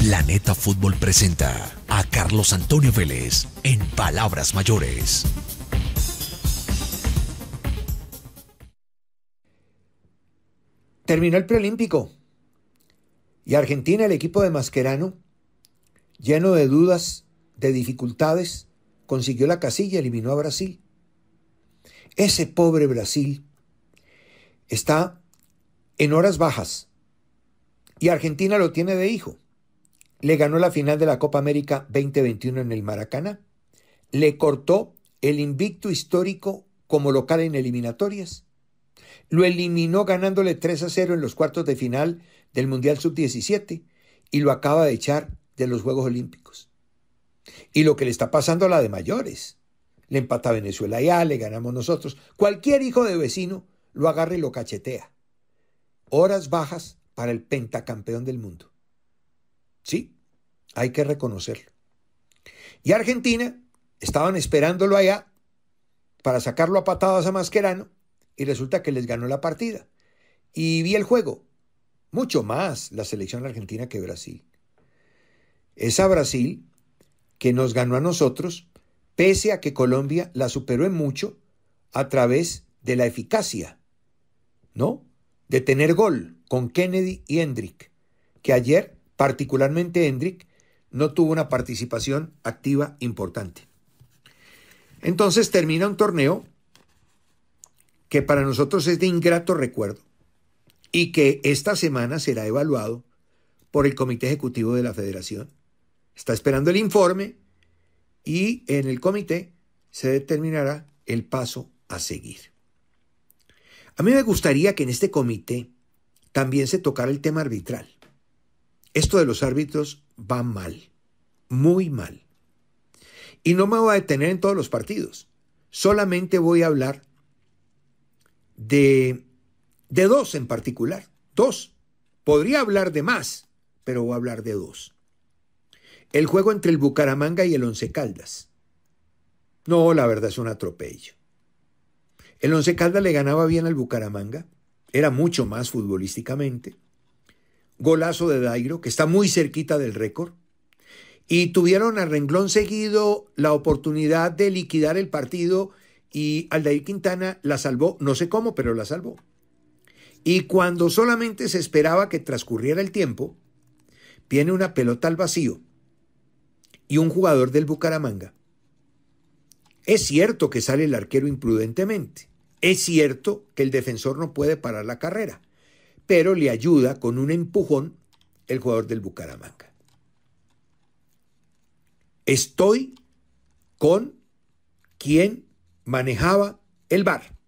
Planeta Fútbol presenta a Carlos Antonio Vélez en Palabras Mayores. Terminó el preolímpico y Argentina, el equipo de Mascherano, lleno de dudas, de dificultades, consiguió la casilla, y eliminó a Brasil. Ese pobre Brasil está en horas bajas y Argentina lo tiene de hijo le ganó la final de la Copa América 2021 en el Maracaná, le cortó el invicto histórico como local en eliminatorias, lo eliminó ganándole 3 a 0 en los cuartos de final del Mundial Sub-17 y lo acaba de echar de los Juegos Olímpicos. Y lo que le está pasando a la de mayores. Le empata Venezuela ya, le ganamos nosotros. Cualquier hijo de vecino lo agarra y lo cachetea. Horas bajas para el pentacampeón del mundo. ¿Sí? Hay que reconocerlo. Y Argentina, estaban esperándolo allá para sacarlo a patadas a Masquerano y resulta que les ganó la partida. Y vi el juego. Mucho más la selección argentina que Brasil. Esa Brasil que nos ganó a nosotros, pese a que Colombia la superó en mucho a través de la eficacia, ¿no? De tener gol con Kennedy y Hendrick, que ayer, particularmente Hendrick, no tuvo una participación activa importante. Entonces termina un torneo que para nosotros es de ingrato recuerdo y que esta semana será evaluado por el Comité Ejecutivo de la Federación. Está esperando el informe y en el comité se determinará el paso a seguir. A mí me gustaría que en este comité también se tocara el tema arbitral. Esto de los árbitros va mal, muy mal. Y no me voy a detener en todos los partidos, solamente voy a hablar de, de dos en particular, dos. Podría hablar de más, pero voy a hablar de dos. El juego entre el Bucaramanga y el Once Caldas. No, la verdad es un atropello. El Once Caldas le ganaba bien al Bucaramanga, era mucho más futbolísticamente golazo de Dairo, que está muy cerquita del récord. Y tuvieron a renglón seguido la oportunidad de liquidar el partido y Aldair Quintana la salvó, no sé cómo, pero la salvó. Y cuando solamente se esperaba que transcurriera el tiempo, viene una pelota al vacío y un jugador del Bucaramanga. Es cierto que sale el arquero imprudentemente, es cierto que el defensor no puede parar la carrera, pero le ayuda con un empujón el jugador del Bucaramanga. Estoy con quien manejaba el bar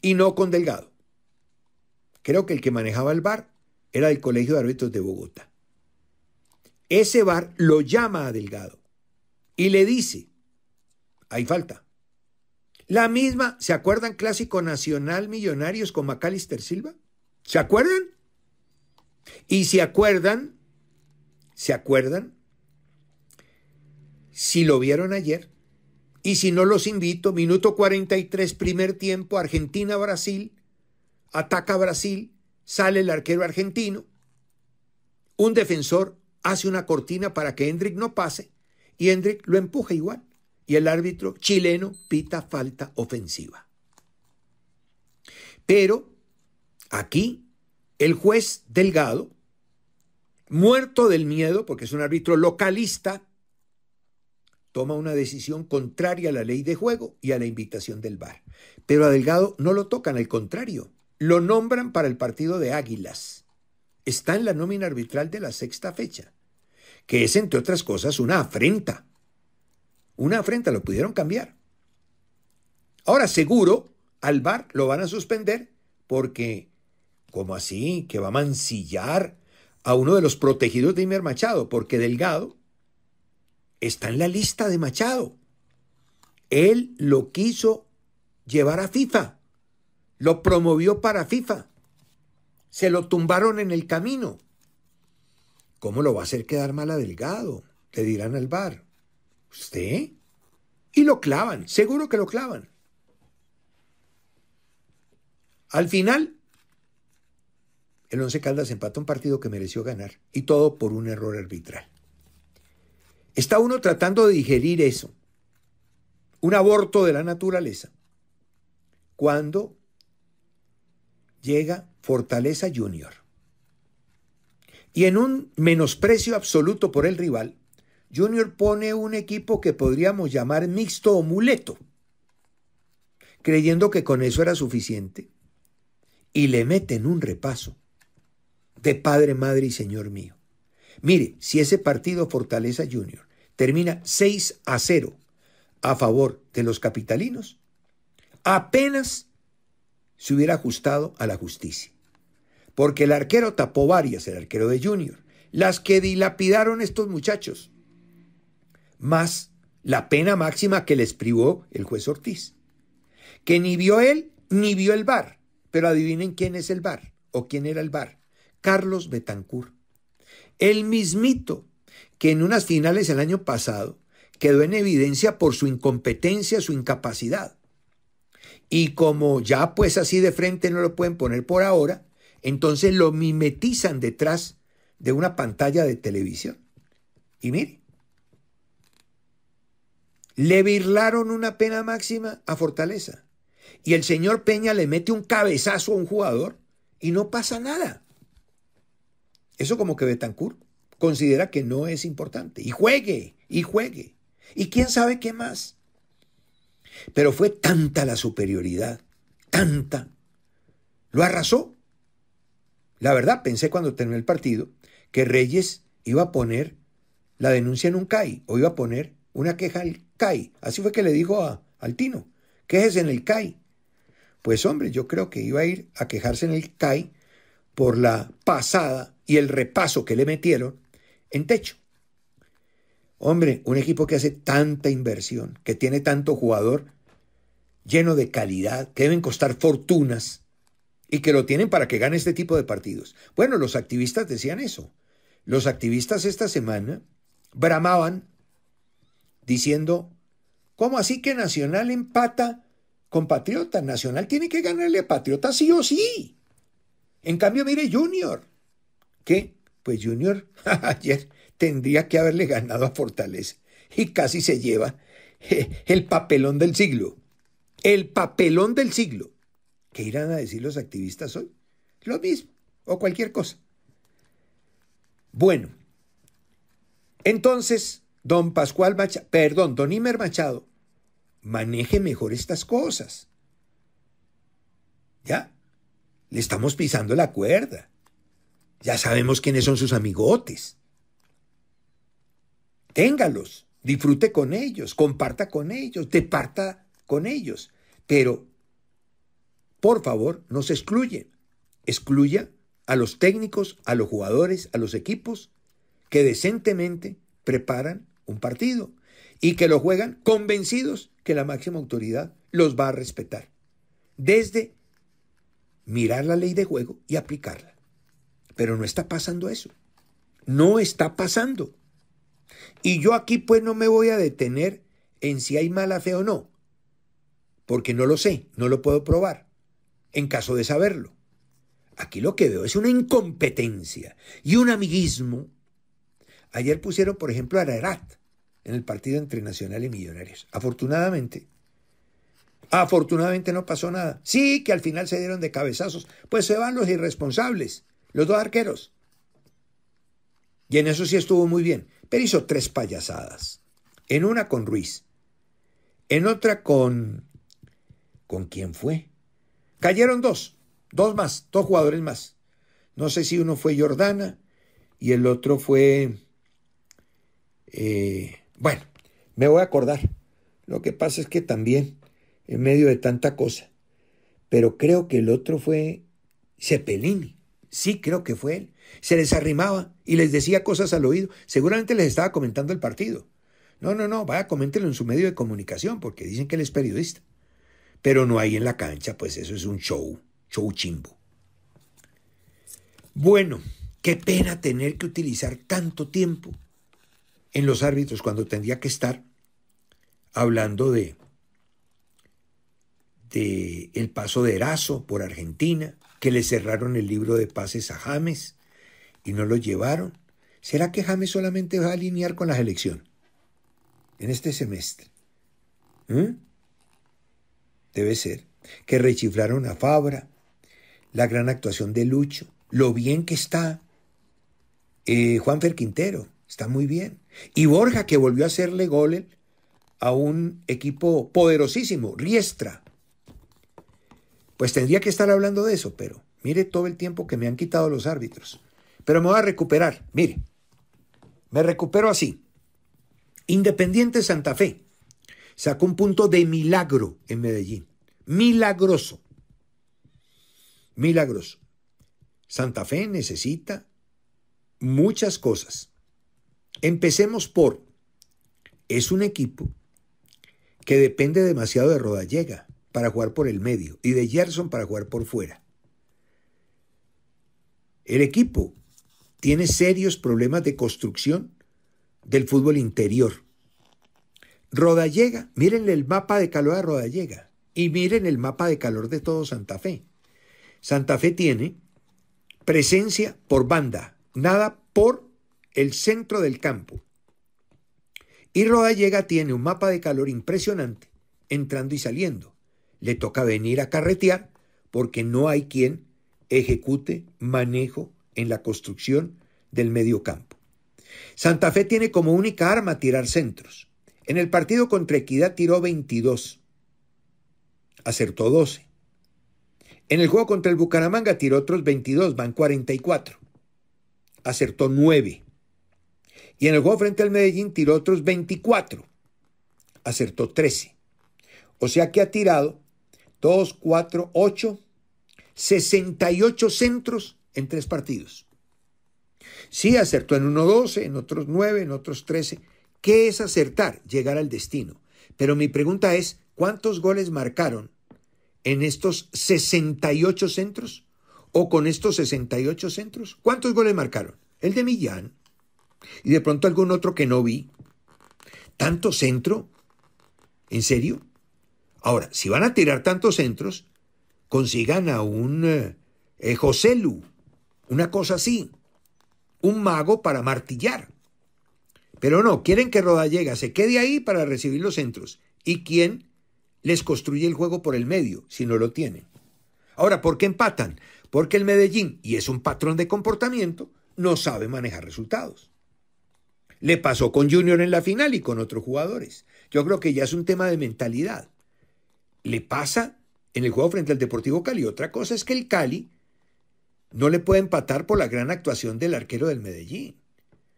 y no con Delgado. Creo que el que manejaba el bar era del Colegio de Árbitros de Bogotá. Ese bar lo llama a Delgado y le dice, hay falta. La misma, ¿se acuerdan Clásico Nacional Millonarios con Macalister Silva? ¿Se acuerdan? Y se acuerdan, se acuerdan, si lo vieron ayer, y si no los invito, minuto 43, primer tiempo, Argentina-Brasil, ataca Brasil, sale el arquero argentino, un defensor hace una cortina para que Hendrik no pase, y Hendrick lo empuja igual, y el árbitro chileno pita falta ofensiva. Pero Aquí, el juez Delgado, muerto del miedo, porque es un árbitro localista, toma una decisión contraria a la ley de juego y a la invitación del VAR. Pero a Delgado no lo tocan, al contrario, lo nombran para el partido de Águilas. Está en la nómina arbitral de la sexta fecha, que es, entre otras cosas, una afrenta. Una afrenta, lo pudieron cambiar. Ahora seguro, al VAR lo van a suspender porque ¿Cómo así? ¿Que va a mancillar a uno de los protegidos de Imer Machado? Porque Delgado está en la lista de Machado. Él lo quiso llevar a FIFA. Lo promovió para FIFA. Se lo tumbaron en el camino. ¿Cómo lo va a hacer quedar mal a Delgado? Le dirán al bar. ¿Usted? Y lo clavan, seguro que lo clavan. Al final, el Once Caldas empató un partido que mereció ganar y todo por un error arbitral. Está uno tratando de digerir eso, un aborto de la naturaleza, cuando llega Fortaleza Junior y en un menosprecio absoluto por el rival, Junior pone un equipo que podríamos llamar mixto o muleto, creyendo que con eso era suficiente, y le meten un repaso de Padre, Madre y Señor mío. Mire, si ese partido Fortaleza Junior termina 6 a 0 a favor de los capitalinos, apenas se hubiera ajustado a la justicia. Porque el arquero tapó varias, el arquero de Junior, las que dilapidaron estos muchachos, más la pena máxima que les privó el juez Ortiz, que ni vio él ni vio el bar. Pero adivinen quién es el bar o quién era el bar. Carlos Betancourt. El mismito que en unas finales el año pasado quedó en evidencia por su incompetencia, su incapacidad. Y como ya pues así de frente no lo pueden poner por ahora, entonces lo mimetizan detrás de una pantalla de televisión. Y mire, le birlaron una pena máxima a Fortaleza. Y el señor Peña le mete un cabezazo a un jugador y no pasa nada. Eso como que Betancourt considera que no es importante. Y juegue, y juegue. Y quién sabe qué más. Pero fue tanta la superioridad, tanta. Lo arrasó. La verdad, pensé cuando terminó el partido que Reyes iba a poner la denuncia en un CAI o iba a poner una queja al CAI. Así fue que le dijo a, al Tino, quejes en el CAI. Pues hombre, yo creo que iba a ir a quejarse en el CAI por la pasada y el repaso que le metieron en techo. Hombre, un equipo que hace tanta inversión, que tiene tanto jugador lleno de calidad, que deben costar fortunas y que lo tienen para que gane este tipo de partidos. Bueno, los activistas decían eso. Los activistas esta semana bramaban diciendo, ¿cómo así que Nacional empata con Patriota? Nacional tiene que ganarle a Patriota sí o sí. En cambio, mire Junior, ¿qué? pues Junior ayer tendría que haberle ganado a Fortaleza y casi se lleva el papelón del siglo. El papelón del siglo. ¿Qué irán a decir los activistas hoy? Lo mismo, o cualquier cosa. Bueno, entonces, don Pascual Machado, perdón, don Imer Machado, maneje mejor estas cosas. ¿Ya? Le estamos pisando la cuerda. Ya sabemos quiénes son sus amigotes. Téngalos, disfrute con ellos, comparta con ellos, departa con ellos. Pero, por favor, no se excluye. Excluya a los técnicos, a los jugadores, a los equipos que decentemente preparan un partido y que lo juegan convencidos que la máxima autoridad los va a respetar. Desde mirar la ley de juego y aplicarla. Pero no está pasando eso. No está pasando. Y yo aquí pues no me voy a detener en si hay mala fe o no, porque no lo sé, no lo puedo probar, en caso de saberlo. Aquí lo que veo es una incompetencia y un amiguismo. Ayer pusieron, por ejemplo, a Ararat en el partido entre Nacional y Millonarios. Afortunadamente, Afortunadamente no pasó nada. Sí que al final se dieron de cabezazos. Pues se van los irresponsables, los dos arqueros. Y en eso sí estuvo muy bien. Pero hizo tres payasadas. En una con Ruiz. En otra con... ¿Con quién fue? Cayeron dos. Dos más. Dos jugadores más. No sé si uno fue Jordana y el otro fue... Eh, bueno, me voy a acordar. Lo que pasa es que también en medio de tanta cosa. Pero creo que el otro fue Cepelini. Sí, creo que fue él. Se les arrimaba y les decía cosas al oído. Seguramente les estaba comentando el partido. No, no, no, vaya, coméntelo en su medio de comunicación, porque dicen que él es periodista. Pero no hay en la cancha, pues eso es un show, show chimbo. Bueno, qué pena tener que utilizar tanto tiempo en los árbitros cuando tendría que estar hablando de el paso de Erazo por Argentina, que le cerraron el libro de pases a James y no lo llevaron. ¿Será que James solamente va a alinear con la selección en este semestre? ¿Mm? Debe ser. Que rechiflaron a Fabra, la gran actuación de Lucho, lo bien que está eh, Juan Ferquintero Quintero, está muy bien. Y Borja, que volvió a hacerle gol a un equipo poderosísimo, Riestra pues tendría que estar hablando de eso, pero mire todo el tiempo que me han quitado los árbitros. Pero me voy a recuperar, mire, me recupero así. Independiente Santa Fe sacó un punto de milagro en Medellín. Milagroso. Milagroso. Santa Fe necesita muchas cosas. Empecemos por, es un equipo que depende demasiado de Rodallega para jugar por el medio y de Gerson para jugar por fuera. El equipo tiene serios problemas de construcción del fútbol interior. Rodallega, miren el mapa de calor de Rodallega y miren el mapa de calor de todo Santa Fe. Santa Fe tiene presencia por banda, nada por el centro del campo. Y Rodallega tiene un mapa de calor impresionante, entrando y saliendo le toca venir a carretear porque no hay quien ejecute manejo en la construcción del medio campo. Santa Fe tiene como única arma tirar centros. En el partido contra Equidad tiró 22, acertó 12. En el juego contra el Bucaramanga tiró otros 22, van 44, acertó 9. Y en el juego frente al Medellín tiró otros 24, acertó 13. O sea que ha tirado 2, 4, 8, 68 centros en tres partidos. Sí, acertó en uno 12, en otros 9, en otros 13. ¿Qué es acertar? Llegar al destino. Pero mi pregunta es, ¿cuántos goles marcaron en estos 68 centros? ¿O con estos 68 centros? ¿Cuántos goles marcaron? El de Millán. Y de pronto algún otro que no vi. ¿Tanto centro? ¿En serio? Ahora, si van a tirar tantos centros, consigan a un eh, eh, Joselu, una cosa así, un mago para martillar. Pero no, quieren que Rodallega se quede ahí para recibir los centros. ¿Y quién les construye el juego por el medio si no lo tienen? Ahora, ¿por qué empatan? Porque el Medellín, y es un patrón de comportamiento, no sabe manejar resultados. Le pasó con Junior en la final y con otros jugadores. Yo creo que ya es un tema de mentalidad le pasa en el juego frente al Deportivo Cali. Otra cosa es que el Cali no le puede empatar por la gran actuación del arquero del Medellín,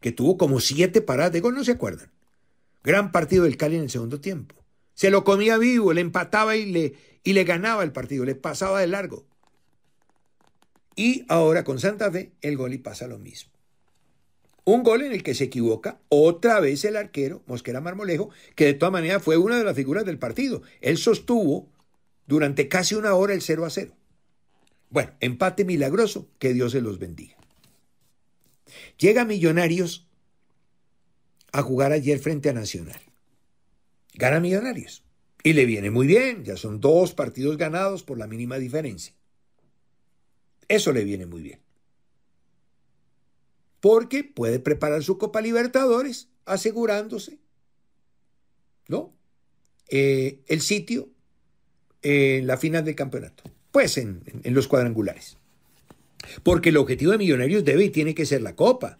que tuvo como siete paradas de gol, no se acuerdan. Gran partido del Cali en el segundo tiempo. Se lo comía vivo, le empataba y le, y le ganaba el partido, le pasaba de largo. Y ahora con Santa Fe el gol y pasa lo mismo. Un gol en el que se equivoca otra vez el arquero, Mosquera Marmolejo, que de todas maneras fue una de las figuras del partido. Él sostuvo durante casi una hora el 0 a 0. Bueno, empate milagroso, que Dios se los bendiga. Llega Millonarios a jugar ayer frente a Nacional. Gana Millonarios. Y le viene muy bien, ya son dos partidos ganados por la mínima diferencia. Eso le viene muy bien porque puede preparar su Copa Libertadores asegurándose, ¿no? Eh, el sitio en la final del campeonato, pues en, en los cuadrangulares. Porque el objetivo de Millonarios debe y tiene que ser la Copa.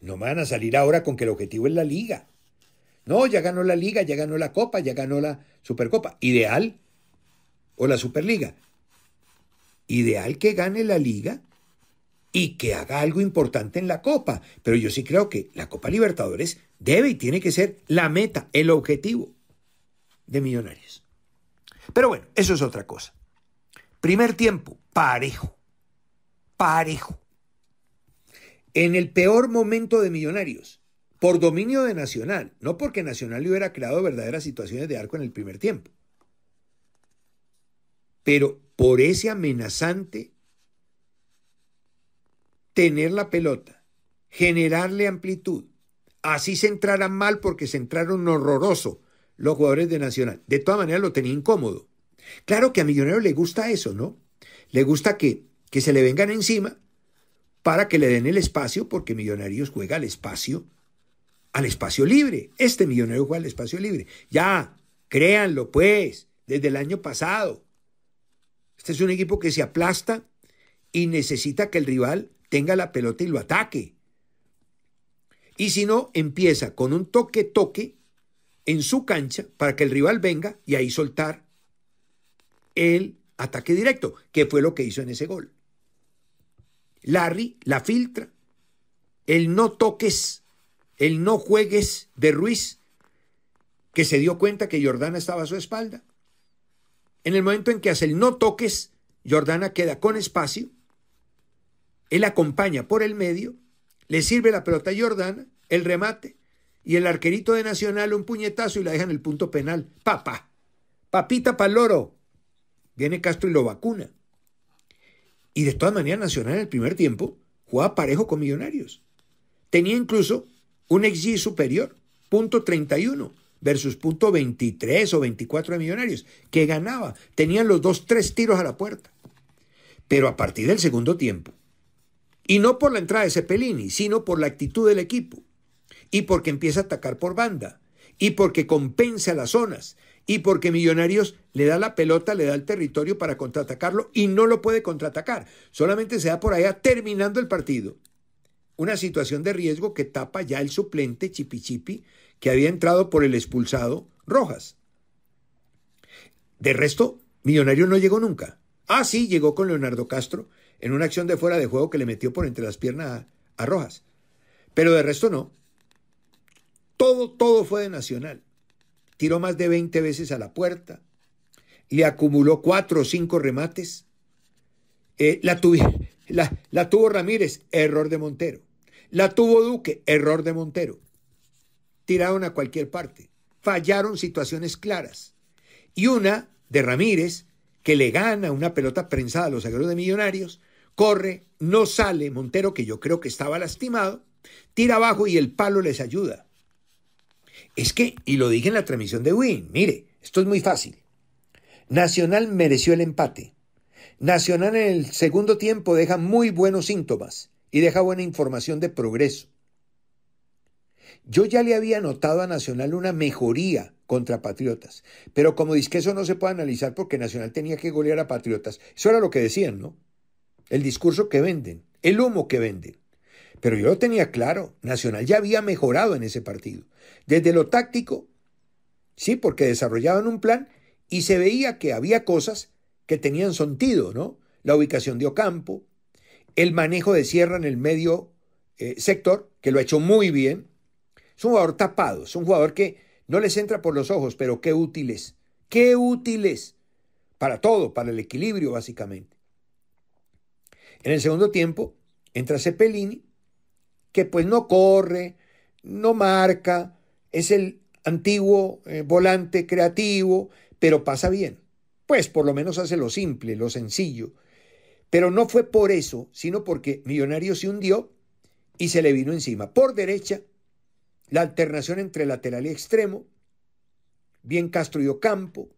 No van a salir ahora con que el objetivo es la Liga. No, ya ganó la Liga, ya ganó la Copa, ya ganó la Supercopa. Ideal. O la Superliga. Ideal que gane la Liga y que haga algo importante en la Copa. Pero yo sí creo que la Copa Libertadores debe y tiene que ser la meta, el objetivo de Millonarios. Pero bueno, eso es otra cosa. Primer tiempo, parejo. Parejo. En el peor momento de Millonarios, por dominio de Nacional, no porque Nacional hubiera creado verdaderas situaciones de arco en el primer tiempo, pero por ese amenazante tener la pelota, generarle amplitud. Así se entraran mal porque se entraron horroroso los jugadores de Nacional. De todas maneras lo tenía incómodo. Claro que a Millonarios le gusta eso, ¿no? Le gusta que, que se le vengan encima para que le den el espacio, porque Millonarios juega al espacio, al espacio libre. Este Millonario juega al espacio libre. Ya, créanlo pues, desde el año pasado. Este es un equipo que se aplasta y necesita que el rival tenga la pelota y lo ataque. Y si no, empieza con un toque-toque en su cancha para que el rival venga y ahí soltar el ataque directo, que fue lo que hizo en ese gol. Larry la filtra. El no toques, el no juegues de Ruiz, que se dio cuenta que Jordana estaba a su espalda. En el momento en que hace el no toques, Jordana queda con espacio él acompaña por el medio, le sirve la pelota a Jordana, el remate, y el arquerito de Nacional un puñetazo y la deja en el punto penal. Papá, papita pa'l loro. Viene Castro y lo vacuna. Y de todas maneras, Nacional en el primer tiempo jugaba parejo con Millonarios. Tenía incluso un XG superior, punto 31 versus punto 23 o 24 de Millonarios, que ganaba. Tenían los dos, tres tiros a la puerta. Pero a partir del segundo tiempo, y no por la entrada de Cepelini, sino por la actitud del equipo. Y porque empieza a atacar por banda. Y porque compensa las zonas. Y porque Millonarios le da la pelota, le da el territorio para contraatacarlo y no lo puede contraatacar. Solamente se da por allá terminando el partido. Una situación de riesgo que tapa ya el suplente Chipichipi que había entrado por el expulsado Rojas. De resto, Millonarios no llegó nunca. Ah, sí, llegó con Leonardo Castro en una acción de fuera de juego que le metió por entre las piernas a, Rojas. Pero de resto no. Todo, todo fue de Nacional. Tiró más de 20 veces a la puerta. Le acumuló cuatro o cinco remates. Eh, la, la, la tuvo Ramírez, error de Montero. La tuvo Duque, error de Montero. Tiraron a cualquier parte. Fallaron situaciones claras. Y una de Ramírez, que le gana una pelota prensada a los agueros de Millonarios, corre, no sale Montero, que yo creo que estaba lastimado, tira abajo y el palo les ayuda. Es que, y lo dije en la transmisión de Win, mire, esto es muy fácil. Nacional mereció el empate. Nacional en el segundo tiempo deja muy buenos síntomas y deja buena información de progreso. Yo ya le había notado a Nacional una mejoría contra Patriotas, pero como dice que eso no se puede analizar porque Nacional tenía que golear a Patriotas, eso era lo que decían, ¿no? el discurso que venden, el humo que venden. Pero yo lo tenía claro, Nacional ya había mejorado en ese partido. Desde lo táctico, sí, porque desarrollaban un plan y se veía que había cosas que tenían sentido, ¿no? La ubicación de Ocampo, el manejo de Sierra en el medio eh, sector, que lo ha hecho muy bien. Es un jugador tapado, es un jugador que no les entra por los ojos, pero qué útiles, qué útiles para todo, para el equilibrio básicamente. En el segundo tiempo entra Cepelini, que pues no corre, no marca, es el antiguo eh, volante creativo, pero pasa bien. Pues por lo menos hace lo simple, lo sencillo. Pero no fue por eso, sino porque Millonario se hundió y se le vino encima. Por derecha, la alternación entre lateral y extremo, bien Castro y Ocampo.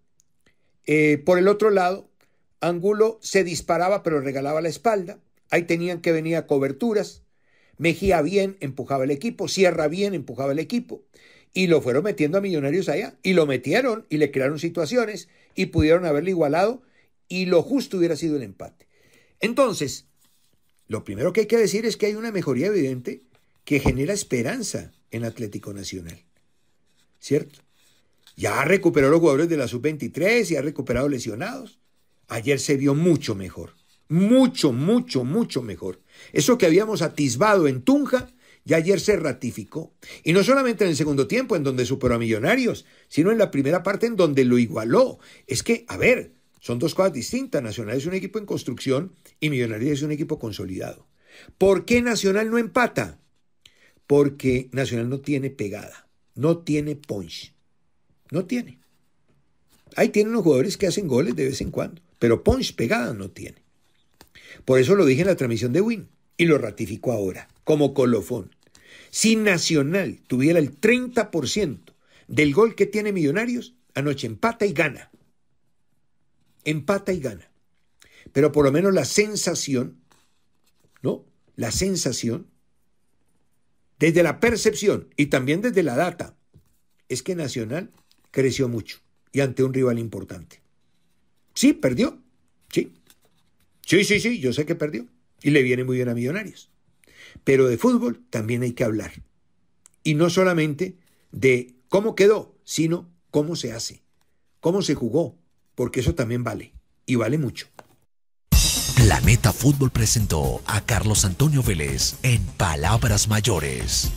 Eh, por el otro lado, Angulo se disparaba pero regalaba la espalda. Ahí tenían que venir coberturas. Mejía bien empujaba el equipo, Sierra bien empujaba el equipo. Y lo fueron metiendo a Millonarios allá. Y lo metieron y le crearon situaciones y pudieron haberle igualado y lo justo hubiera sido el empate. Entonces, lo primero que hay que decir es que hay una mejoría evidente que genera esperanza en Atlético Nacional. ¿Cierto? Ya recuperó los jugadores de la sub-23 y ha recuperado lesionados ayer se vio mucho mejor. Mucho, mucho, mucho mejor. Eso que habíamos atisbado en Tunja, ya ayer se ratificó. Y no solamente en el segundo tiempo, en donde superó a Millonarios, sino en la primera parte, en donde lo igualó. Es que, a ver, son dos cosas distintas. Nacional es un equipo en construcción y Millonarios es un equipo consolidado. ¿Por qué Nacional no empata? Porque Nacional no tiene pegada, no tiene punch. No tiene. Ahí tienen los jugadores que hacen goles de vez en cuando pero punch pegada no tiene. Por eso lo dije en la transmisión de Win y lo ratifico ahora, como colofón. Si Nacional tuviera el 30% del gol que tiene Millonarios, anoche empata y gana. Empata y gana. Pero por lo menos la sensación, ¿no? La sensación, desde la percepción y también desde la data, es que Nacional creció mucho y ante un rival importante. Sí, perdió. Sí. Sí, sí, sí, yo sé que perdió. Y le viene muy bien a Millonarios. Pero de fútbol también hay que hablar. Y no solamente de cómo quedó, sino cómo se hace, cómo se jugó, porque eso también vale. Y vale mucho. Planeta Fútbol presentó a Carlos Antonio Vélez en Palabras Mayores.